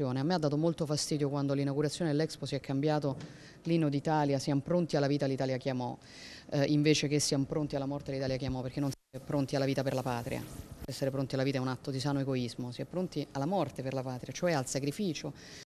A me ha dato molto fastidio quando all'inaugurazione dell'Expo si è cambiato l'inno d'Italia, siamo pronti alla vita l'Italia chiamò, eh, invece che siamo pronti alla morte l'Italia chiamò, perché non si è pronti alla vita per la patria. Essere pronti alla vita è un atto di sano egoismo, si è pronti alla morte per la patria, cioè al sacrificio.